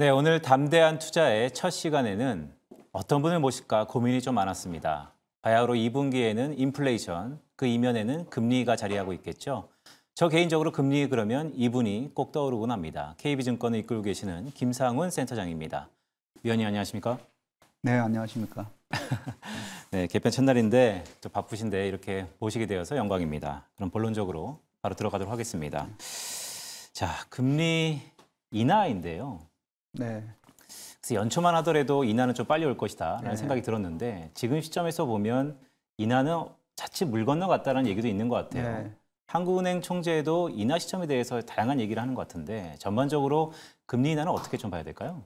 네, 오늘 담대한 투자의 첫 시간에는 어떤 분을 모실까 고민이 좀 많았습니다. 바야흐로 2분기에는 인플레이션, 그 이면에는 금리가 자리하고 있겠죠. 저 개인적으로 금리 그러면 이분이 꼭 떠오르곤 합니다. KB증권을 이끌고 계시는 김상훈 센터장입니다. 위원님 안녕하십니까? 네, 안녕하십니까? 네, 개편 첫날인데 또 바쁘신데 이렇게 모시게 되어서 영광입니다. 그럼 본론적으로 바로 들어가도록 하겠습니다. 자, 금리 인하인데요. 네. 그래서 연초만 하더라도 인하는 좀 빨리 올 것이다라는 네. 생각이 들었는데 지금 시점에서 보면 인하는 자칫 물 건너갔다는 얘기도 있는 것 같아요. 네. 한국은행 총재도 인하 시점에 대해서 다양한 얘기를 하는 것 같은데 전반적으로 금리 인하는 어떻게 좀 봐야 될까요?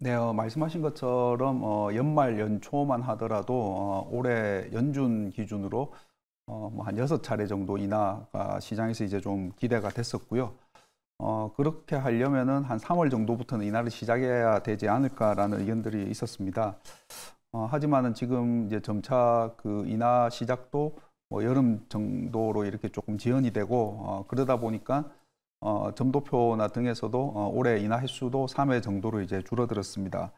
네, 어, 말씀하신 것처럼 어, 연말 연초만 하더라도 어, 올해 연준 기준으로 어, 뭐한 여섯 차례 정도 인하가 시장에서 이제 좀 기대가 됐었고요. 어, 그렇게 하려면은 한 3월 정도부터는 이날을 시작해야 되지 않을까라는 의견들이 있었습니다. 어, 하지만은 지금 이제 점차 그 인하 시작도 뭐 여름 정도로 이렇게 조금 지연이 되고 어, 그러다 보니까 어, 점도표나 등에서도 어, 올해 인하 횟수도 3회 정도로 이제 줄어들었습니다.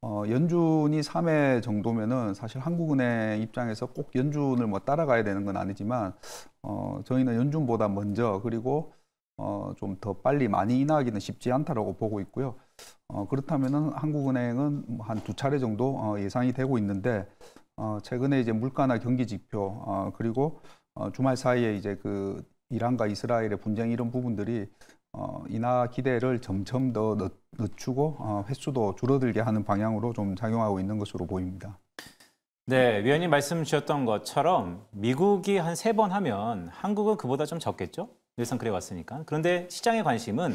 어, 연준이 3회 정도면은 사실 한국은행 입장에서 꼭 연준을 뭐 따라가야 되는 건 아니지만 어, 저희는 연준보다 먼저 그리고 어, 좀 더 빨리 많이 인하하기는 쉽지 않다라고 보고 있고요. 어, 그렇다면은 한국은행은 뭐 한두 차례 정도 어, 예상이 되고 있는데 어, 최근에 이제 물가나 경기 지표 어, 그리고 어, 주말 사이에 이제 그 이란과 이스라엘의 분쟁 이런 부분들이 어, 인하 기대를 점점 더 늦, 늦추고 어, 횟수도 줄어들게 하는 방향으로 좀 작용하고 있는 것으로 보입니다. 네, 위원님 말씀 주셨던 것처럼 미국이 한 세 번 하면 한국은 그보다 좀 적겠죠? 늘상 그래 왔으니까. 그런데 시장의 관심은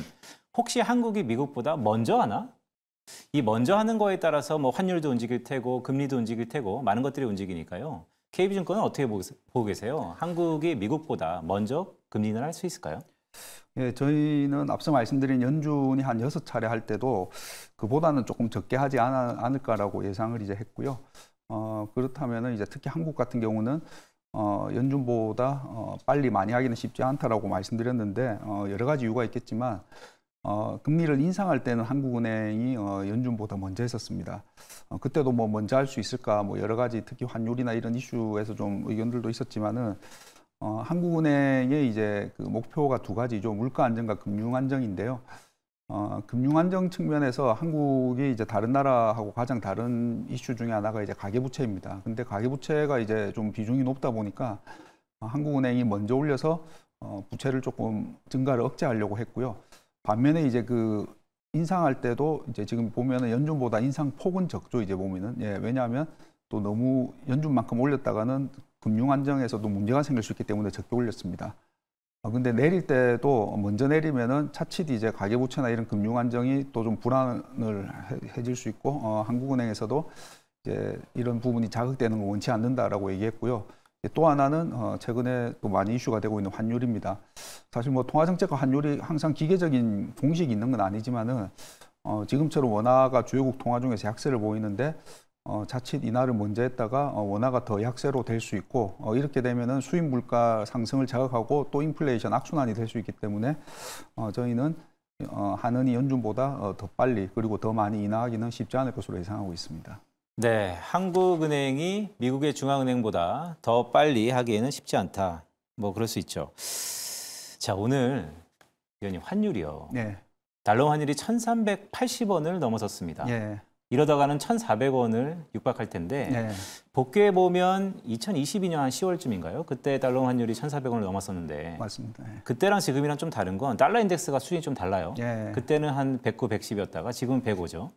혹시 한국이 미국보다 먼저 하나? 이 먼저 하는 거에 따라서 뭐 환율도 움직일 테고 금리도 움직일 테고 많은 것들이 움직이니까요. KB증권은 어떻게 보고 계세요? 한국이 미국보다 먼저 금리를 할 수 있을까요? 예, 저희는 앞서 말씀드린 연준이 한 여섯 차례 할 때도 그보다는 조금 적게 하지 않, 않을까라고 예상을 이제 했고요. 어, 그렇다면 이제 특히 한국 같은 경우는 어, 연준보다 어, 빨리 많이 하기는 쉽지 않다라고 말씀드렸는데 어, 여러 가지 이유가 있겠지만 어, 금리를 인상할 때는 한국은행이 어, 연준보다 먼저 했었습니다. 어, 그때도 뭐 먼저 할 수 있을까 뭐 여러 가지 특히 환율이나 이런 이슈에서 좀 의견들도 있었지만은 어, 한국은행의 이제 그 목표가 두 가지죠. 물가 안정과 금융 안정인데요. 어, 금융안정 측면에서 한국이 이제 다른 나라하고 가장 다른 이슈 중에 하나가 이제 가계부채입니다. 근데 가계부채가 이제 좀 비중이 높다 보니까 어, 한국은행이 먼저 올려서 어, 부채를 조금 증가를 억제하려고 했고요. 반면에 이제 그 인상할 때도 이제 지금 보면은 연준보다 인상 폭은 적죠. 이제 보면은 예, 왜냐하면 또 너무 연준만큼 올렸다가는 금융 안정에서도 문제가 생길 수 있기 때문에 적게 올렸습니다. 아, 근데 내릴 때도 먼저 내리면은 차칫 이제 가계부채나 이런 금융안정이 또 좀 불안을 해질 수 있고 어, 한국은행에서도 이제 이런 부분이 자극되는 걸 원치 않는다라고 얘기했고요. 또 하나는 어, 최근에 또 많이 이슈가 되고 있는 환율입니다. 사실 뭐 통화정책과 환율이 항상 기계적인 공식이 있는 건 아니지만은 어, 지금처럼 원화가 주요국 통화 중에서 약세를 보이는데 어, 자칫 인하를 먼저 했다가 어, 원화가 더 약세로 될 수 있고 어, 이렇게 되면은 수입 물가 상승을 자극하고 또 인플레이션 악순환이 될 수 있기 때문에 어, 저희는 어, 한은이 연준보다 어, 더 빨리 그리고 더 많이 인하하기는 쉽지 않을 것으로 예상하고 있습니다. 네, 한국은행이 미국의 중앙은행보다 더 빨리 하기에는 쉽지 않다. 뭐 그럴 수 있죠. 자, 오늘 위원님 환율이요. 네. 달러 환율이 1,380원을 넘어섰습니다. 네. 이러다가는 1,400원을 육박할 텐데 네. 복귀해 보면 2022년 한 10월쯤인가요? 그때 달러 환율이 1,400원을 넘었었는데 맞습니다. 네. 그때랑 지금이랑 좀 다른 건 달러 인덱스가 수준이 좀 달라요. 네. 그때는 한 109, 110이었다가 지금 105죠.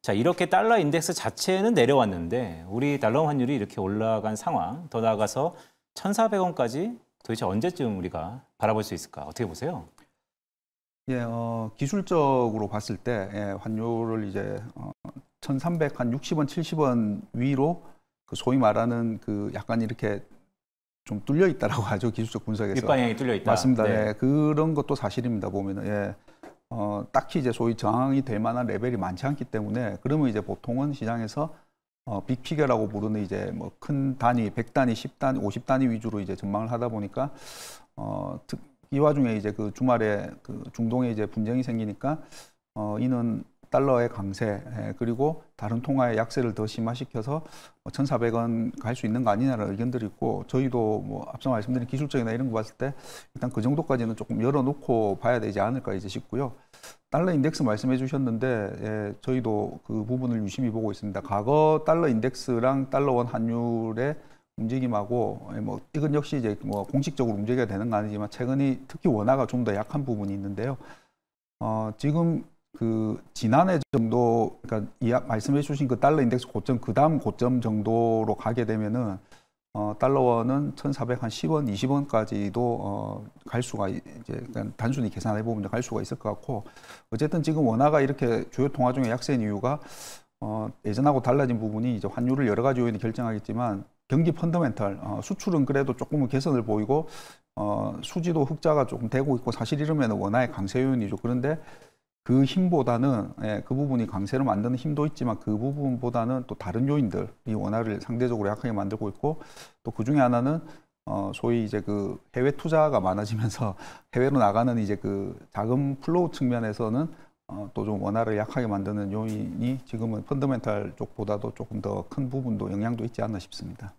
자 이렇게 달러 인덱스 자체는 내려왔는데 우리 달러 환율이 이렇게 올라간 상황 더 나아가서 1,400원까지 도대체 언제쯤 우리가 바라볼 수 있을까? 어떻게 보세요? 예, 어, 기술적으로 봤을 때 예, 환율을 이제 어, 1,300한 60원, 70원 위로 그 소위 말하는 그 약간 이렇게 좀 뚫려 있다라고 하죠 기술적 분석에서 윗방향이 뚫려 있다 맞습니다 네. 예, 그런 것도 사실입니다 보면은 예 어, 딱히 이제 소위 저항이 될 만한 레벨이 많지 않기 때문에 그러면 이제 보통은 시장에서 어, 빅피겨라고 부르는 이제 뭐 큰 단위 100단위 10단위 50단위 위주로 이제 전망을 하다 보니까 어, 특, 이 와중에 이제 그 주말에 그 중동에 이제 분쟁이 생기니까 어, 이는 달러의 강세 그리고 다른 통화의 약세를 더 심화시켜서 1,400원 뭐 갈수 있는 거 아니냐는 의견들이 있고 저희도 뭐 앞서 말씀드린 기술적이나 이런 거 봤을 때 일단 그 정도까지는 조금 열어놓고 봐야 되지 않을까 이제 싶고요. 달러 인덱스 말씀해 주셨는데 예, 저희도 그 부분을 유심히 보고 있습니다. 과거 달러 인덱스랑 달러 원 환율의 움직임하고 예, 뭐 이건 역시 이제 뭐 공식적으로 움직여야 되는 거 아니지만 최근에 특히 원화가 좀 더 약한 부분이 있는데요. 어, 지금 그 지난해 정도 그러니까 이 말씀해 주신 그 달러 인덱스 고점 그다음 고점 정도로 가게 되면은 어 달러원은 1 4 0한 10원, 20원까지도 어 갈 수가 이제 단순히 계산해 보면 갈 수가 있을 것 같고 어쨌든 지금 원화가 이렇게 주요 통화 중에 약세인 이유가 어 예전하고 달라진 부분이 이제 환율을 여러 가지 요인이 결정하겠지만 경기 펀더멘털 어, 수출은 그래도 조금은 개선을 보이고 어, 수지도 흑자가 조금 되고 있고 사실 이러면 원화의 강세 요인이죠. 그런데 그 힘보다는 예, 그 부분이 강세를 만드는 힘도 있지만 그 부분보다는 또 다른 요인들이 원화를 상대적으로 약하게 만들고 있고 또 그 중에 하나는 어, 소위 이제 그 해외 투자가 많아지면서 해외로 나가는 이제 그 자금 플로우 측면에서는 어, 또 좀 원화를 약하게 만드는 요인이 지금은 펀더멘탈 쪽보다도 조금 더 큰 부분도 영향도 있지 않나 싶습니다.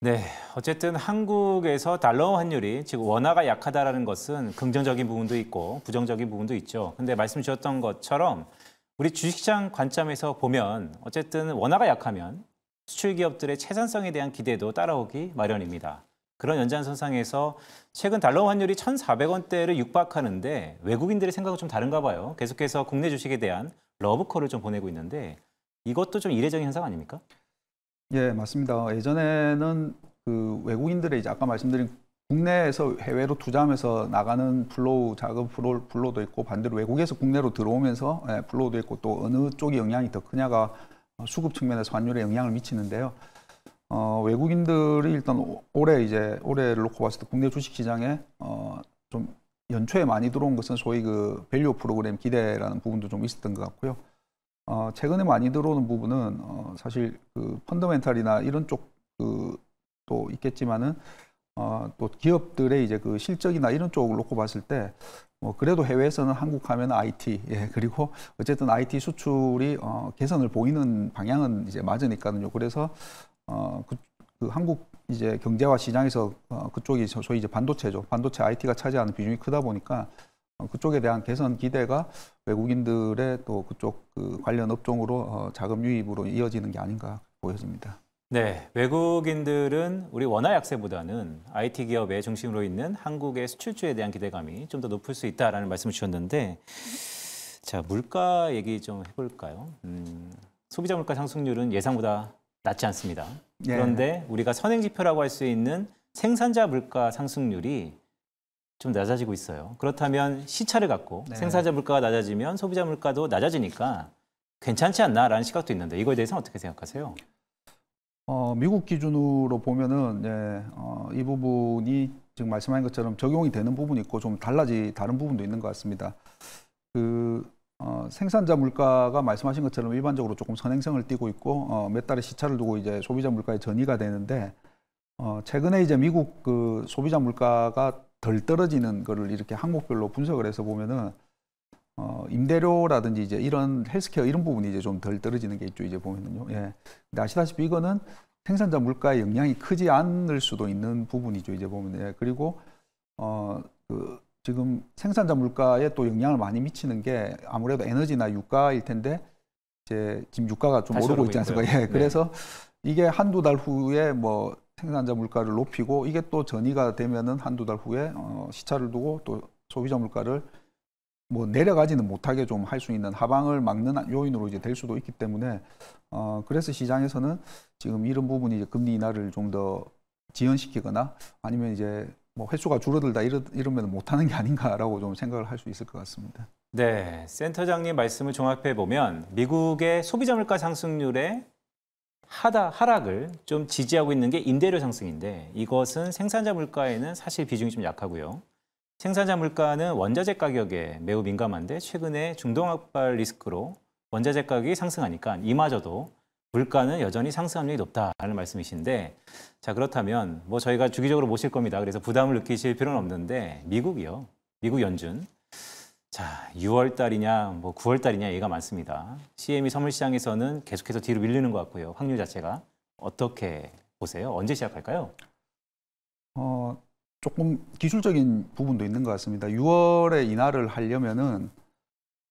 네, 어쨌든 한국에서 달러 환율이 지금 원화가 약하다라는 것은 긍정적인 부분도 있고 부정적인 부분도 있죠. 근데 말씀 주셨던 것처럼 우리 주식시장 관점에서 보면 어쨌든 원화가 약하면 수출 기업들의 채산성에 대한 기대도 따라오기 마련입니다. 그런 연장선상에서 최근 달러 환율이 1,400원대를 육박하는데 외국인들의 생각은 좀 다른가 봐요. 계속해서 국내 주식에 대한 러브콜을 좀 보내고 있는데 이것도 좀 이례적인 현상 아닙니까? 예, 맞습니다. 예전에는 그 외국인들의 이제 아까 말씀드린 국내에서 해외로 투자하면서 나가는 플로우 작업 플로, 우플로도 있고 반대로 외국에서 국내로 들어오면서 예, 플로우도 있고 또 어느 쪽이 영향이 더 크냐가 수급 측면에서 환율에 영향을 미치는데요. 어, 외국인들이 일단 올해 이제 올해를 놓고 봤을 때 국내 주식 시장에 어, 좀 연초에 많이 들어온 것은 소위 그 밸류 프로그램 기대라는 부분도 좀 있었던 것 같고요. 어, 최근에 많이 들어오는 부분은 어, 사실 그 펀더멘탈이나 이런 쪽그 또 있겠지만은 어, 또 기업들의 이제 그 실적이나 이런 쪽을 놓고 봤을 때뭐 그래도 해외에서는 한국 하면 IT 예 그리고 어쨌든 IT 수출이 어, 개선을 보이는 방향은 이제 맞으니까요. 그래서 어, 그, 그 한국 이제 경제와 시장에서 어, 그쪽이 소위 이제 반도체죠. 반도체 IT가 차지하는 비중이 크다 보니까 그쪽에 대한 개선 기대가 외국인들의 또 그쪽 그 관련 업종으로 어, 자금 유입으로 이어지는 게 아닌가 보여집니다. 네, 외국인들은 우리 원화 약세보다는 IT 기업의 중심으로 있는 한국의 수출주에 대한 기대감이 좀 더 높을 수 있다라는 말씀을 주셨는데, 자 물가 얘기 좀 해볼까요? 음, 소비자 물가 상승률은 예상보다 낮지 않습니다. 예. 그런데 네. 우리가 선행 지표라고 할 수 있는 생산자 물가 상승률이 좀 낮아지고 있어요. 그렇다면 시차를 갖고 네. 생산자 물가가 낮아지면 소비자 물가도 낮아지니까 괜찮지 않나라는 시각도 있는데 이거에 대해서는 어떻게 생각하세요? 어, 미국 기준으로 보면은 예, 어, 이 부분이 지금 말씀하신 것처럼 적용이 되는 부분이 있고 좀 달라지 다른 부분도 있는 것 같습니다. 그 어, 생산자 물가가 말씀하신 것처럼 일반적으로 조금 선행성을 띠고 있고 어, 몇 달의 시차를 두고 이제 소비자 물가에 전이가 되는데 어, 최근에 이제 미국 그 소비자 물가가 덜 떨어지는 거를 이렇게 항목별로 분석을 해서 보면은 어, 임대료라든지 이제 이런 헬스케어 이런 부분이 이제 좀 덜 떨어지는 게 있죠. 이제 보면은요. 예. 근데 아시다시피 이거는 생산자 물가의 영향이 크지 않을 수도 있는 부분이죠. 이제 보면 예. 그리고 어, 그 지금 생산자 물가에 또 영향을 많이 미치는 게 아무래도 에너지나 유가일 텐데 이제 지금 유가가 좀 오르고 있지 않습니까? 예. 네. 그래서 이게 한두 달 후에 뭐 생산자 물가를 높이고 이게 또 전이가 되면은 한두 달 후에 어, 시차를 두고 또 소비자 물가를 뭐 내려가지는 못하게 좀 할 수 있는 하방을 막는 요인으로 이제 될 수도 있기 때문에 어 그래서 시장에서는 지금 이런 부분이 이제 금리 인하를 좀 더 지연시키거나 아니면 이제 뭐 횟수가 줄어들다 이러, 이러면 못하는 게 아닌가라고 좀 생각을 할 수 있을 것 같습니다. 네, 센터장님 말씀을 종합해 보면 미국의 소비자 물가 상승률의 하다 하락을 좀 지지하고 있는 게 임대료 상승인데 이것은 생산자 물가에는 사실 비중이 좀 약하고요. 생산자 물가는 원자재 가격에 매우 민감한데 최근에 중동 악발 리스크로 원자재 가격이 상승하니까 이마저도 물가는 여전히 상승 확률이 높다라는 말씀이신데 자 그렇다면 뭐 저희가 주기적으로 모실 겁니다. 그래서 부담을 느끼실 필요는 없는데 미국이요. 미국 연준 자, 6월 달이냐 뭐 9월 달이냐 얘기가 많습니다. CME 선물시장에서는 계속해서 뒤로 밀리는 것 같고요. 확률 자체가 어떻게 보세요? 언제 시작할까요? 어, 조금 기술적인 부분도 있는 것 같습니다. 6월에 인하를 하려면은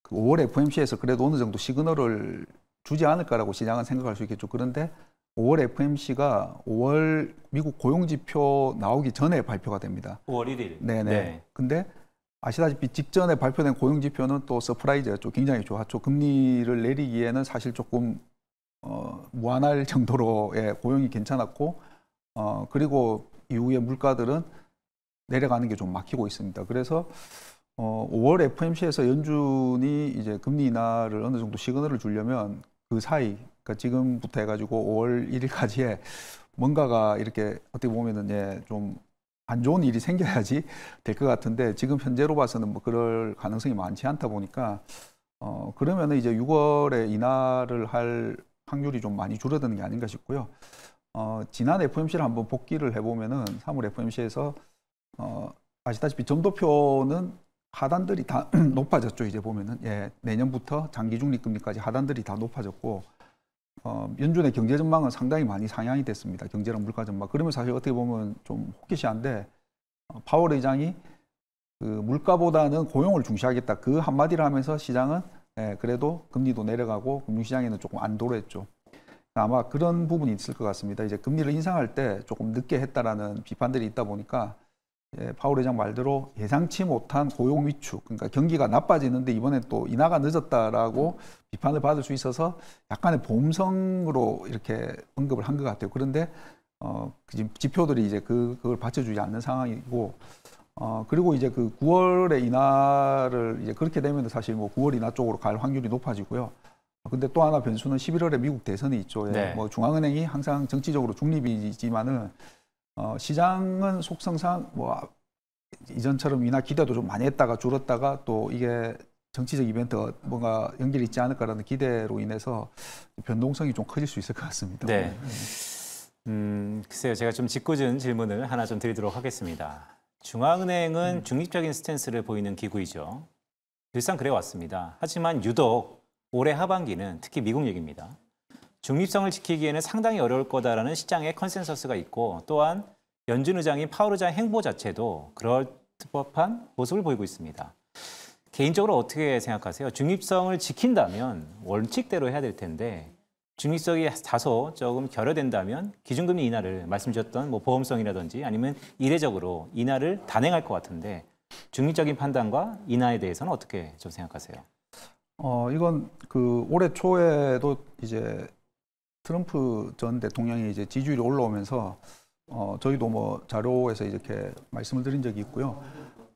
5월 그 FMC에서 그래도 어느 정도 시그널을 주지 않을까라고 시장은 생각할 수 있겠죠. 그런데 5월 FMC가 5월 미국 고용지표 나오기 전에 발표가 됩니다. 5월 1일. 네네. 네. 근데 아시다시피 직전에 발표된 고용 지표는 또 서프라이즈였죠. 굉장히 좋았죠. 금리를 내리기에는 사실 조금 어, 무한할 정도로의 고용이 괜찮았고 어, 그리고 이후에 물가들은 내려가는 게 좀 막히고 있습니다. 그래서 어, 5월 FMC에서 연준이 이제 금리 인하를 어느 정도 시그널을 주려면 그 사이 그러니까 지금부터 해가지고 5월 1일까지에 뭔가가 이렇게 어떻게 보면은 예, 좀안 좋은 일이 생겨야지 될 것 같은데 지금 현재로 봐서는 뭐 그럴 가능성이 많지 않다 보니까 어 그러면 이제 6월에 인하를 할 확률이 좀 많이 줄어드는 게 아닌가 싶고요. 어 지난 FOMC를 한번 복귀를 해보면은 3월 FOMC에서 어 아시다시피 점도표는 하단들이 다 높아졌죠. 이제 보면은 예 내년부터 장기중립 금리까지 하단들이 다 높아졌고 어, 연준의 경제 전망은 상당히 많이 상향이 됐습니다. 경제랑 물가 전망. 그러면 사실 어떻게 보면 좀 호기시한데 어, 파월 의장이 그 물가보다는 고용을 중시하겠다 그 한마디를 하면서 시장은 예, 그래도 금리도 내려가고 금융시장에는 조금 안도했죠. 아마 그런 부분이 있을 것 같습니다. 이제 금리를 인상할 때 조금 늦게 했다라는 비판들이 있다 보니까 예, 파울 회장 말대로 예상치 못한 고용 위축, 그러니까 경기가 나빠지는데 이번에 또 인하가 늦었다라고 비판을 받을 수 있어서 약간의 보험성으로 이렇게 언급을 한 것 같아요. 그런데 어, 그 지금 지표들이 이제 그, 그걸 받쳐주지 않는 상황이고, 어, 그리고 이제 그 9월에 인하를 이제 그렇게 되면 사실 뭐 9월 인하 쪽으로 갈 확률이 높아지고요. 근데 또 하나 변수는 11월에 미국 대선이 있죠. 예, 네. 뭐 중앙은행이 항상 정치적으로 중립이지만은 어, 시장은 속성상 뭐 이전처럼 이나 기대도 좀 많이 했다가 줄었다가 또 이게 정치적 이벤트 뭔가 연결이 있지 않을까라는 기대로 인해서 변동성이 좀 커질 수 있을 것 같습니다. 네. 음, 글쎄요. 제가 좀 짓궂은 질문을 하나 좀 드리도록 하겠습니다. 중앙은행은 음. 중립적인 스탠스를 보이는 기구이죠. 일상 그래왔습니다. 하지만 유독 올해 하반기는 특히 미국 얘기입니다. 중립성을 지키기에는 상당히 어려울 거다라는 시장의 컨센서스가 있고 또한 연준 의장인 파월 의장 행보 자체도 그럴 법한 모습을 보이고 있습니다. 개인적으로 어떻게 생각하세요? 중립성을 지킨다면 원칙대로 해야 될 텐데 중립성이 다소 조금 결여된다면 기준금리 인하를 말씀 주셨던 뭐 보험성이라든지 아니면 이례적으로 인하를 단행할 것 같은데 중립적인 판단과 인하에 대해서는 어떻게 좀 생각하세요? 어 이건 그 올해 초에도 이제 트럼프 전 대통령이 이제 지지율이 올라오면서 어, 저희도 뭐 자료에서 이렇게 말씀을 드린 적이 있고요.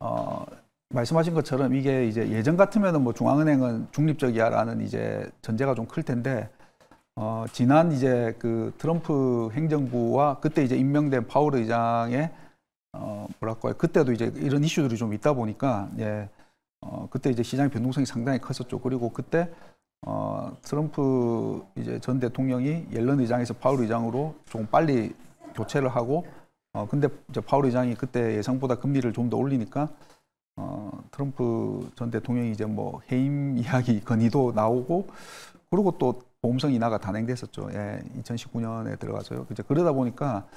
어, 말씀하신 것처럼 이게 이제 예전 같으면뭐 중앙은행은 중립적이야라는 이제 전제가 좀 클 텐데 어, 지난 이제 그 트럼프 행정부와 그때 이제 임명된 파월 의장의 어, 뭐랄까요 그때도 이제 이런 이슈들이 좀 있다 보니까 예, 어, 그때 이제 시장의 변동성이 상당히 컸었죠. 그리고 그때 어, 트럼프 이제 전 대통령이 옐런 의장에서 파울 의장으로 조금 빨리 교체를 하고 어, 근데 이제 파울 의장이 그때 예상보다 금리를 좀 더 올리니까 어, 트럼프 전 대통령이 이제 뭐 해임 이야기 건의도 나오고 그리고 또 보험성 인하가 단행됐었죠. 예, 2019년에 들어가서요. 이제 그러다 보니까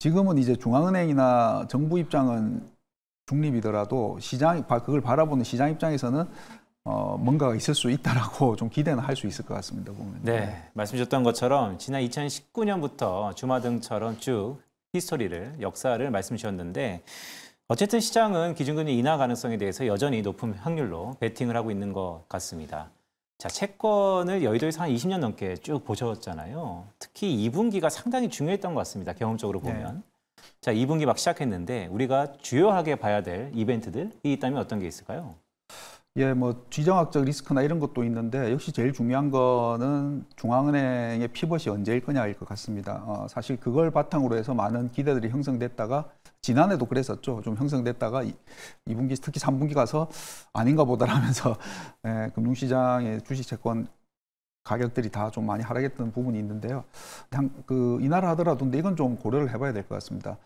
지금은 이제 중앙은행이나 정부 입장은 중립이더라도 시장 그걸 바라보는 시장 입장에서는 어, 뭔가가 있을 수 있다라고 좀 기대는 할 수 있을 것 같습니다. 보면. 네, 말씀 주셨던 것처럼 지난 2019년부터 주마등처럼 쭉 히스토리를 역사를 말씀 주셨는데 어쨌든 시장은 기준금리 인하 가능성에 대해서 여전히 높은 확률로 베팅을 하고 있는 것 같습니다. 자, 채권을 여의도에서 한 20년 넘게 쭉 보셨잖아요. 특히 2분기가 상당히 중요했던 것 같습니다. 경험적으로 네. 보면. 네. 자, 2분기 막 시작했는데 우리가 주요하게 봐야 될 이벤트들이 있다면 어떤 게 있을까요? 예, 뭐 지정학적 리스크나 이런 것도 있는데 역시 제일 중요한 거는 중앙은행의 피벗이 언제일 거냐일 것 같습니다. 어, 사실 그걸 바탕으로 해서 많은 기대들이 형성됐다가 지난해도 그랬었죠. 좀 형성됐다가 2분기 특히 3분기 가서 아닌가 보다라면서 예, 금융시장의 주식 채권 가격들이 다 좀 많이 하락했던 부분이 있는데요. 그 이날 하더라도 근데 이건 좀 고려를 해봐야 될 것 같습니다.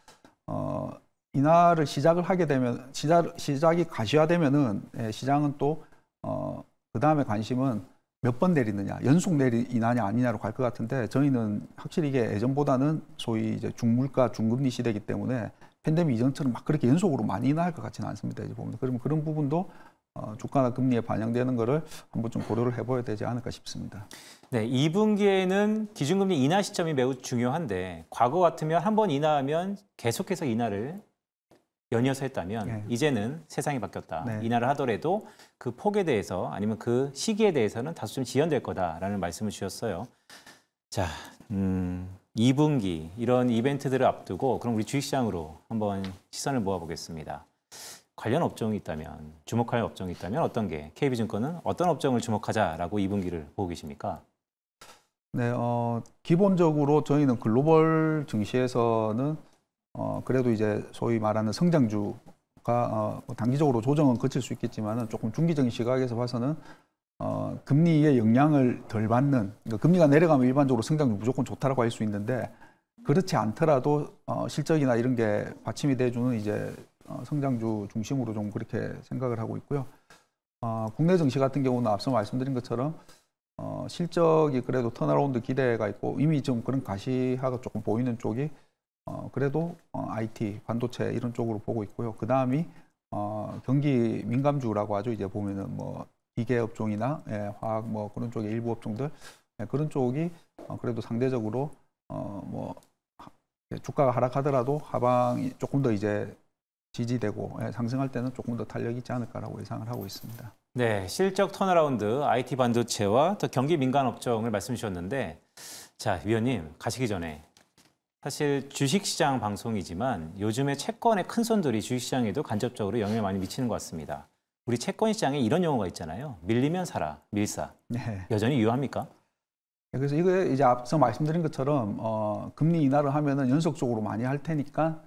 어, 인하를 시작을 하게 되면 시작, 시작이 가시화되면은 예, 시장은 또 어, 그 다음에 관심은 몇 번 내리느냐, 연속 내리 인하냐 아니냐로 갈 것 같은데 저희는 확실히 이게 예전보다는 소위 이제 중물가 중금리 시대이기 때문에 팬데믹 이전처럼 막 그렇게 연속으로 많이 인하할 것 같지는 않습니다. 이제 보면 그러면 그런 부분도 어, 주가나 금리에 반영되는 것을 한번 좀 고려를 해봐야 되지 않을까 싶습니다. 네, 2분기에는 기준금리 인하 시점이 매우 중요한데 과거 같으면 한 번 인하하면 계속해서 인하를 연이어서 했다면 네. 이제는 세상이 바뀌었다. 네. 인하를 하더라도 그 폭에 대해서 아니면 그 시기에 대해서는 다소 좀 지연될 거다라는 말씀을 주셨어요. 자, 음, 2분기 이런 이벤트들을 앞두고 그럼 우리 주식시장으로 한번 시선을 모아보겠습니다. 관련 업종이 있다면 주목할 업종이 있다면 어떤 게 KB증권은 어떤 업종을 주목하자라고 2분기를 보고 계십니까? 네, 어, 기본적으로 저희는 글로벌 증시에서는 어, 그래도 이제 소위 말하는 성장주가 어, 뭐 단기적으로 조정은 거칠 수 있겠지만 조금 중기적인 시각에서 봐서는 어, 금리의 영향을 덜 받는 그러니까 금리가 내려가면 일반적으로 성장률 무조건 좋다라고 할 수 있는데 그렇지 않더라도 어, 실적이나 이런 게 받침이 돼주는 이제 어, 성장주 중심으로 좀 그렇게 생각을 하고 있고요. 어, 국내 정시 같은 경우는 앞서 말씀드린 것처럼 어, 실적이 그래도 턴어라운드 기대가 있고 이미 좀 그런 가시화가 조금 보이는 쪽이 어, 그래도 어, IT, 반도체 이런 쪽으로 보고 있고요. 그 다음이 어, 경기 민감주라고 하죠. 이제 보면은 뭐 기계 업종이나 예, 화학 뭐 그런 쪽의 일부 업종들 예, 그런 쪽이 어, 그래도 상대적으로 어, 뭐 주가가 하락하더라도 하방이 조금 더 이제 지지되고 예, 상승할 때는 조금 더 탄력이 있지 않을까라고 예상을 하고 있습니다. 네, 실적 턴어라운드 IT 반도체와 또 경기 민간 업종을 말씀 주셨는데 자 위원님 가시기 전에 사실 주식시장 방송이지만 요즘에 채권의 큰 손들이 주식시장에도 간접적으로 영향을 많이 미치는 것 같습니다. 우리 채권 시장에 이런 용어가 있잖아요. 밀리면 사라, 밀사. 네. 여전히 유효합니까? 네, 그래서 이거 이제 앞서 말씀드린 것처럼 어, 금리 인하를 하면은 연속적으로 많이 할 테니까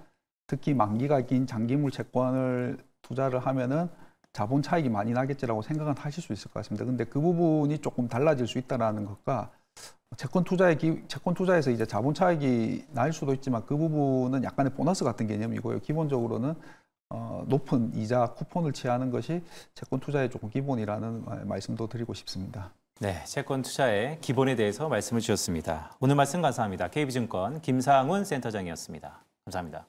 특히 만기가 긴 장기물 채권을 투자를 하면은 자본 차익이 많이 나겠지라고 생각은 하실 수 있을 것 같습니다. 근데 그 부분이 조금 달라질 수 있다라는 것과 채권 투자액이 채권 투자에서 이제 자본 차익이 날 수도 있지만 그 부분은 약간의 보너스 같은 개념이고요. 기본적으로는 어, 높은 이자 쿠폰을 취하는 것이 채권 투자의 조금 기본이라는 말씀도 드리고 싶습니다. 네, 채권 투자의 기본에 대해서 말씀을 주셨습니다. 오늘 말씀 감사합니다. KB증권 김상훈 센터장이었습니다. 감사합니다.